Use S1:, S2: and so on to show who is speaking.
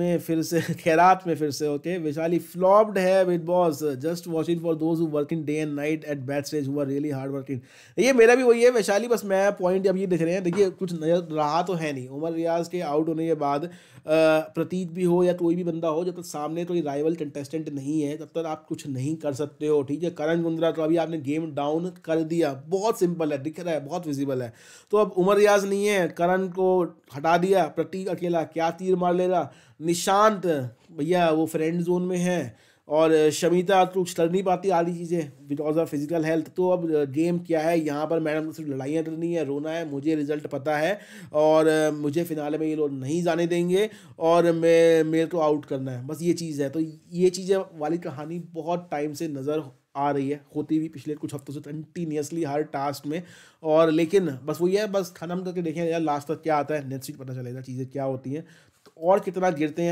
S1: में फिर से खैरात में फिर से ओके विशाली फ्लॉप्ड है Bigg Boss just watching for those working day and night at bat stage हुआ रियली हार्ड वर्किंग ये मेरा भी वही है वैशाली बस मैं पॉइंट अब ये देख रहे हैं देखिए कुछ नजर रहा तो है नहीं उमर रियाज के आउट होने के बाद प्रतीक भी हो या कोई भी बंदा हो जब तक सामने कोई राइवल कंटेस्टेंट नहीं है तब तक आप कुछ नहीं कर सकते हो ठीक है करण गुंद्रा तो अभी आपने गेम डाउन कर दिया बहुत सिंपल है दिख रहा है बहुत विजिबल है तो अब उमर रियाज नहीं है करण को हटा दिया प्रतीक अकेला क्या तीर मार लेगा निशांत भैया वो फ्रेंड जोन में है और शमिता तो लड़ नहीं पाती आधी चीज़ें बिकॉज ऑफ फिजिकल हेल्थ तो अब गेम क्या है यहाँ पर मैडम को सिर्फ लड़ाइयाँ लड़नी है रोना है मुझे रिजल्ट पता है और मुझे फिनाले में ये लोग नहीं जाने देंगे और मैं मेरे को आउट करना है बस ये चीज़ है तो ये चीज़ें वाली कहानी बहुत टाइम से नज़र आ रही है होती हुई पिछले कुछ हफ्तों से कंटिन्यूसली हर टास्क में और लेकिन बस वही है बस खत्म करके देखें यार लास्ट तक क्या आता है नेक्स्ट वीक पता चलेगा चीज़ें क्या होती हैं तो और कितना गिरते हैं